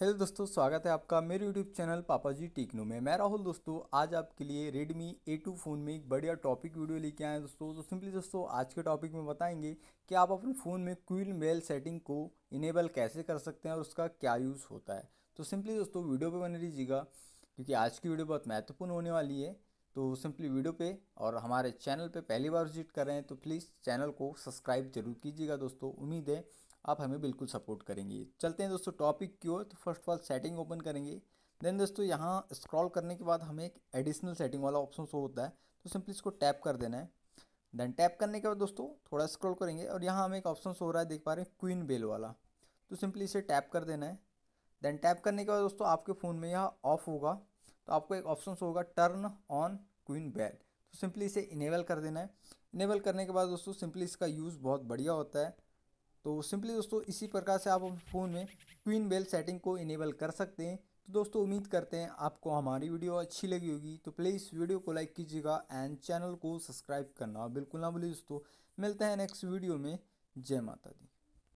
hello दोस्तों स्वागत है आपका मेरे यूट्यूब चैनल पापा जी टेक्नो में मैं राहुल दोस्तों आज आपके लिए रेडमी ए टू फ़ोन में एक बढ़िया टॉपिक वीडियो लेके आए हैं दोस्तों तो सिंपली दोस्तों आज के टॉपिक में बताएंगे कि आप अपने फ़ोन में क्विल मेल सेटिंग को इनेबल कैसे कर सकते हैं और उसका क्या यूज़ होता है तो सिंपली दोस्तों वीडियो पर बने लीजिएगा क्योंकि आज की वीडियो बहुत महत्वपूर्ण होने वाली है तो सिंपली वीडियो पे और हमारे चैनल पे पहली बार विजिट कर रहे हैं तो प्लीज़ चैनल को सब्सक्राइब जरूर कीजिएगा दोस्तों उम्मीद है आप हमें बिल्कुल सपोर्ट करेंगे चलते हैं दोस्तों टॉपिक की ओर तो first of all setting open करेंगे देन दोस्तों यहाँ स्क्रॉल करने के बाद हमें एक एडिशनल सेटिंग वाला ऑप्शन शो होता है तो सिंपली इसको टैप कर देना है देन टैप करने के बाद दोस्तों थोड़ा स्क्रॉल करेंगे और यहाँ हमें एक ऑप्शन शो हो रहा है देख पा रहे हैं क्वीन बेल वाला तो सिंपली इसे टैप कर देना है देन टैप करने के बाद दोस्तों आपके फ़ोन में यह ऑफ होगा तो आपको एक ऑप्शन होगा टर्न ऑन क्वीन बेल तो सिंपली इसे इनेबल कर देना है इनेबल करने के बाद दोस्तों सिंपली इसका यूज़ बहुत बढ़िया होता है तो सिंपली दोस्तों इसी प्रकार से आप फ़ोन में क्वीन बेल सेटिंग को इनेबल कर सकते हैं तो दोस्तों उम्मीद करते हैं आपको हमारी वीडियो अच्छी लगी होगी तो प्लीज़ वीडियो को लाइक कीजिएगा एंड चैनल को सब्सक्राइब करना बिल्कुल ना भूलिए दोस्तों मिलते हैं नेक्स्ट वीडियो में जय माता दी